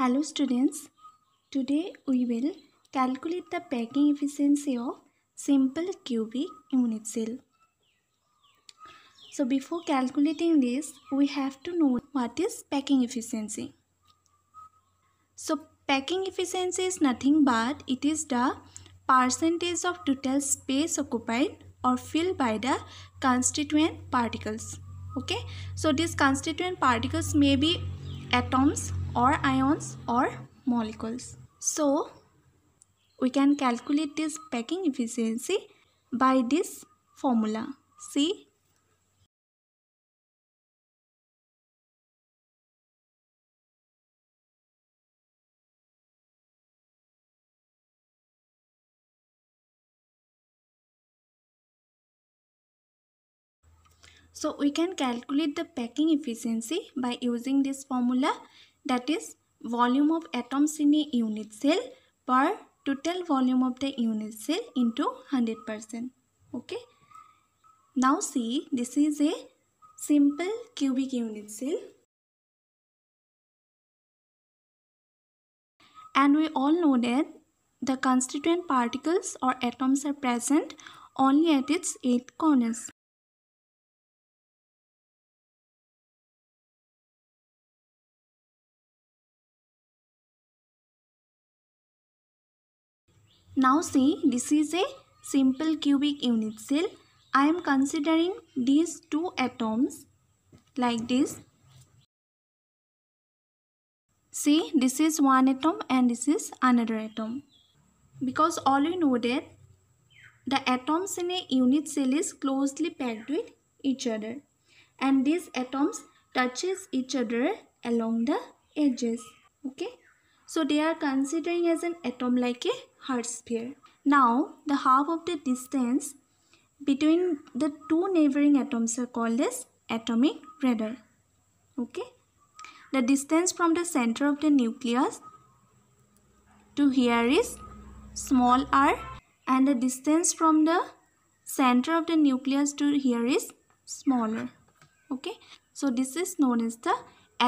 Hello students, today we will calculate the packing efficiency of simple cubic unit cell. So before calculating this, we have to know what is packing efficiency. So packing efficiency is nothing but it is the percentage of total space occupied or filled by the constituent particles. Okay, so these constituent particles may be atoms or ions or molecules. So, we can calculate this packing efficiency by this formula. See, So we can calculate the packing efficiency by using this formula that is volume of atoms in a unit cell per total volume of the unit cell into 100%. Okay. Now see this is a simple cubic unit cell. And we all know that the constituent particles or atoms are present only at its 8 corners. Now see, this is a simple cubic unit cell. I am considering these two atoms like this. See, this is one atom and this is another atom. Because all you know that the atoms in a unit cell is closely packed with each other. And these atoms touches each other along the edges. Okay. So they are considering as an atom like a sphere. Now the half of the distance between the two neighboring atoms are called as atomic radar. Okay. The distance from the center of the nucleus to here is small r and the distance from the center of the nucleus to here is smaller. Okay. So this is known as the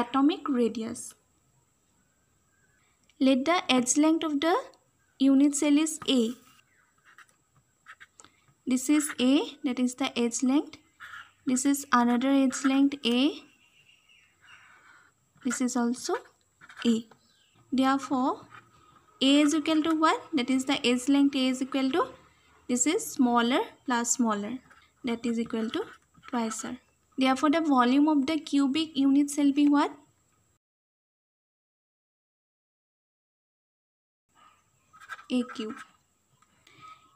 atomic radius let the edge length of the unit cell is A. This is A, that is the edge length. This is another edge length A. This is also A. Therefore, A is equal to 1, that is the edge length A is equal to, this is smaller plus smaller, that is equal to twice. r. Therefore, the volume of the cubic unit cell be what? a cube.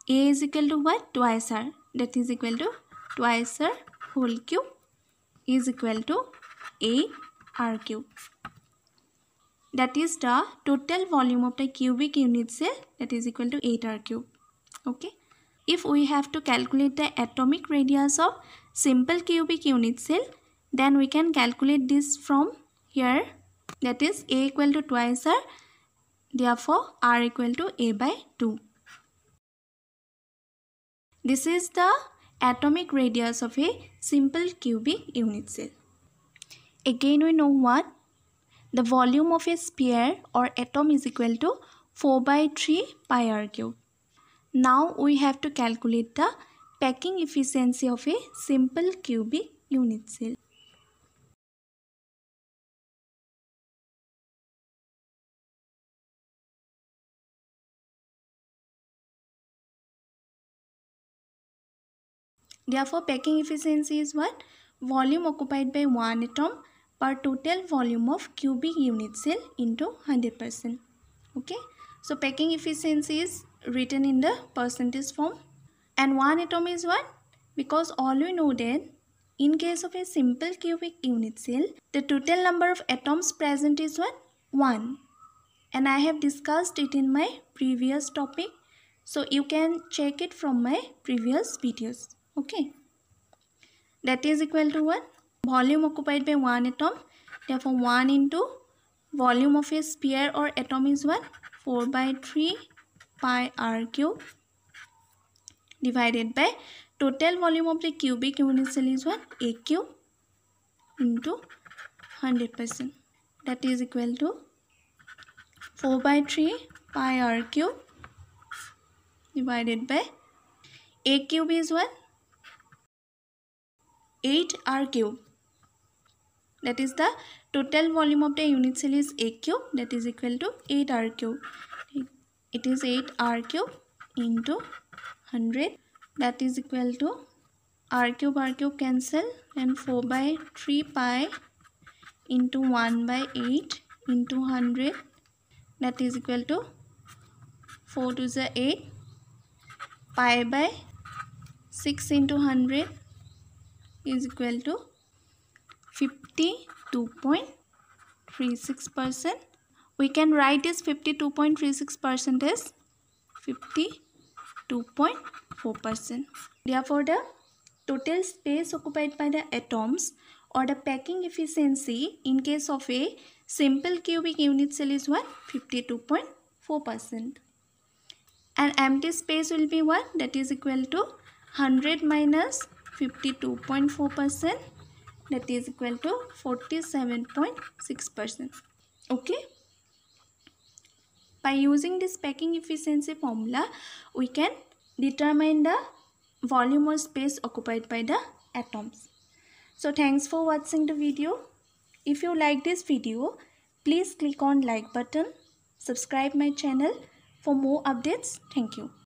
a is equal to what? Twice r. That is equal to twice r whole cube is equal to a r cube. That is the total volume of the cubic unit cell that is equal to 8 r cube. Okay. If we have to calculate the atomic radius of simple cubic unit cell then we can calculate this from here that is a equal to twice r Therefore, R equal to A by 2. This is the atomic radius of a simple cubic unit cell. Again, we know what? The volume of a sphere or atom is equal to 4 by 3 pi r cube. Now, we have to calculate the packing efficiency of a simple cubic unit cell. Therefore, packing efficiency is what? Volume occupied by one atom per total volume of cubic unit cell into 100%. Okay. So, packing efficiency is written in the percentage form. And one atom is what? Because all we know that in case of a simple cubic unit cell, the total number of atoms present is what? 1. And I have discussed it in my previous topic. So you can check it from my previous videos. okay that is equal to what volume occupied by one atom therefore 1 into volume of a sphere or atom is what 4 by 3 pi r cube divided by total volume of the cubic unit cell is what a cube into 100 percent that is equal to 4 by 3 pi r cube divided by a cube is what 8 r cube that is the total volume of the unit cell is a cube that is equal to 8 r cube it is 8 r cube into 100 that is equal to r cube r cube cancel and 4 by 3 pi into 1 by 8 into 100 that is equal to 4 to the 8 pi by 6 into 100 is equal to 52.36 percent we can write this 52.36 percent is 52.4 percent therefore the total space occupied by the atoms or the packing efficiency in case of a simple cubic unit cell is what 52.4 percent and empty space will be what that is equal to 100 minus 52.4% that is equal to 47.6%. Okay. By using this packing efficiency formula, we can determine the volume or space occupied by the atoms. So thanks for watching the video. If you like this video, please click on like button. Subscribe my channel for more updates. Thank you.